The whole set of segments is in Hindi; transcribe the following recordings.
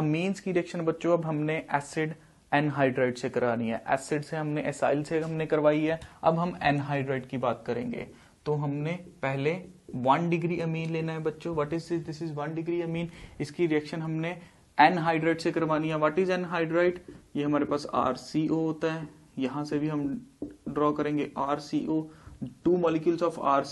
अमीन्स की रिएक्शन बच्चों अब हमने एसिड एनहाइड्राइड से करानी है एसिड से हमने एसाइल से हमने करवाई है अब हम एनहाइड्राइड की बात करेंगे तो हमने पहले वन डिग्री अमीन लेना है बच्चों what is this is one degree amine इसकी रिएक्शन हमने एनहाइड्राइड से करवानी है व्हाट इज एनहाइड्राइड ये हमारे पास आर होता है यहां से भी हम ड्रॉ करेंगे R two molecules of R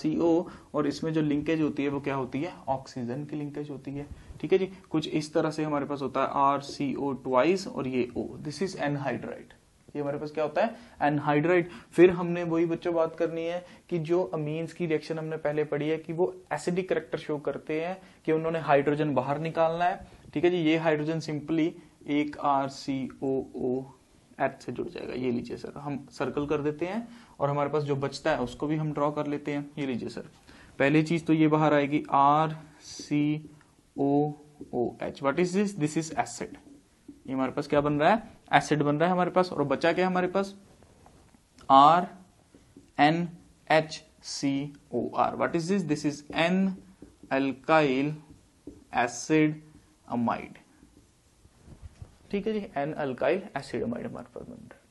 और इसमें जो लिंकेज होती है वो क्या होती है ऑक्सीजन की लिंकेज होती है ठीक है जी कुछ इस तरह से हमारे पास होता है आर सी ओ ट्वाइस और ये ओ दिस इज एनहाइड्राइट ये हमारे पास क्या होता है एनहाइड्राइट फिर हमने वही बच्चों बात करनी है कि जो अमीन्स की रिएक्शन हमने पहले पढ़ी है कि वो एसिडिक करेक्टर शो करते हैं कि उन्होंने हाइड्रोजन बाहर निकालना है ठीक है जी ये हाइड्रोजन सिंपली एक R C O O H से जुड़ जाएगा ये लीजिए सर हम सर्कल कर देते हैं और हमारे पास जो बचता है उसको भी हम ड्रॉ कर लेते हैं ये लीजिए सर पहली चीज तो ये बाहर आएगी R C O O H what is this this is acid ये हमारे पास क्या बन रहा है एसिड बन रहा है हमारे पास और बचा क्या है हमारे पास R N H C O R what is this this is N alkyl acid amide ठीक है जी एन अल्काइल एसिड अमाइड हमारे पास बन रहा है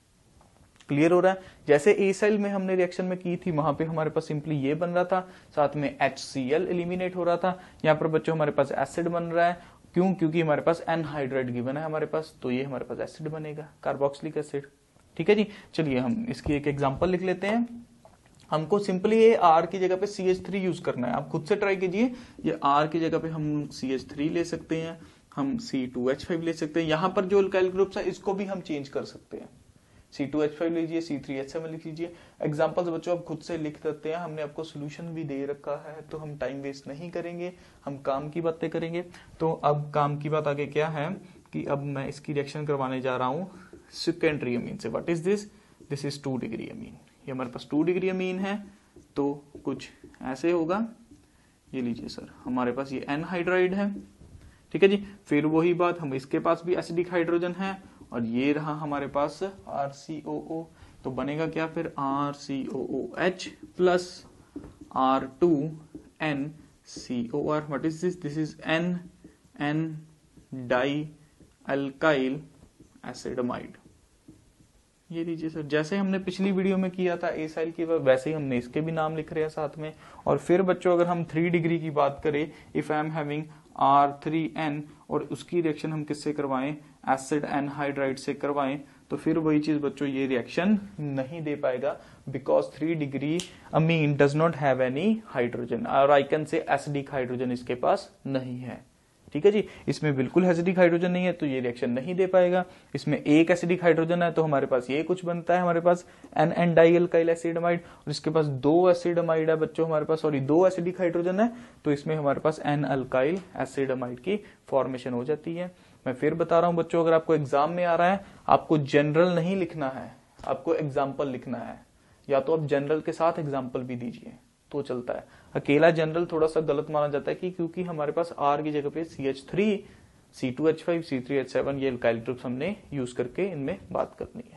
क्लियर हो रहा है जैसे एसाइल में हमने रिएक्शन में की थी वहां पे हमारे पास सिंपली ये बन रहा था साथ में एच एलिमिनेट हो रहा था यहाँ पर बच्चों हमारे पास एसिड बन रहा है क्यों क्योंकि हमारे पास एनहाइड्रेट गिवन है हमारे पास तो ये हमारे पास एसिड बनेगा कार्बोक्सिलिक एसिड ठीक है जी चलिए हम इसकी एक एग्जाम्पल लिख लेते हैं हमको सिंपली ये आर की जगह पे सी एच थ्री यूज करना है आप खुद से ट्राई कीजिए ये आर की जगह पे हम सी एच थ्री ले सकते हैं हम सी टू एच फाइव ले सकते हैं यहां पर जो अल्काइल ग्रुप्स है इसको भी हम चेंज कर सकते हैं सी टू एच फाइव लीजिए सी थ्री एच सेवन लिख लीजिए एग्जाम्पल्स बच्चों आप खुद से लिख सकते हैं हमने आपको सोल्यूशन भी दे रखा है तो हम टाइम वेस्ट नहीं करेंगे हम काम की बातें करेंगे तो अब काम की बात आगे क्या है कि अब मैं इसकी रिएक्शन करवाने जा रहा हूँ सेकेंडरी अमीन से what is this this is two degree amine ये हमारे पास टू डिग्री अमीन है तो कुछ ऐसे होगा ये लीजिए सर हमारे पास ये एनहाइड्राइड है ठीक है जी फिर वही बात हम इसके पास भी एसिडिक हाइड्रोजन है और ये रहा हमारे पास आर सी ओ ओ तो बनेगा क्या फिर R C O O H plus R two N C O R what is this this is N N di alkyl acid amide ये लीजिए सर जैसे हमने पिछली वीडियो में किया था एसाइल की वैसे ही हमने इसके भी नाम लिख रहे हैं साथ में और फिर बच्चों अगर हम थ्री डिग्री की बात करें if I am having R three N और उसकी रिएक्शन हम किससे करवाएं एसिड एनहाइड्राइड से करवाएं तो फिर वही चीज बच्चों ये रिएक्शन नहीं दे पाएगा because three degree amine does not have any hydrogen और I can say acidic hydrogen इसके पास नहीं है ठीक है जी इसमें बिल्कुल एसिडिक हाइड्रोजन नहीं है तो ये रिएक्शन नहीं दे पाएगा इसमें एक एसिडिक हाइड्रोजन है तो हमारे पास ये कुछ बनता है हमारे पास एन एन डाइल एसिडमाइड और इसके पास दो एसिडमाइड है बच्चों हमारे पास सॉरी दो एसिडिक हाइड्रोजन है तो इसमें हमारे पास एन अल्काइल एसिडमाइड की फॉर्मेशन हो जाती है मैं फिर बता रहा हूं बच्चों अगर आपको एग्जाम में आ रहा है आपको जनरल नहीं लिखना है आपको एग्जाम्पल लिखना है या तो आप जनरल के साथ एग्जाम्पल भी दीजिए तो चलता है अकेला जनरल थोड़ा सा गलत माना जाता है कि क्योंकि हमारे पास आर की जगह पे C H three C two H five C three H seven ये हमने यूज करके इनमें बात करनी है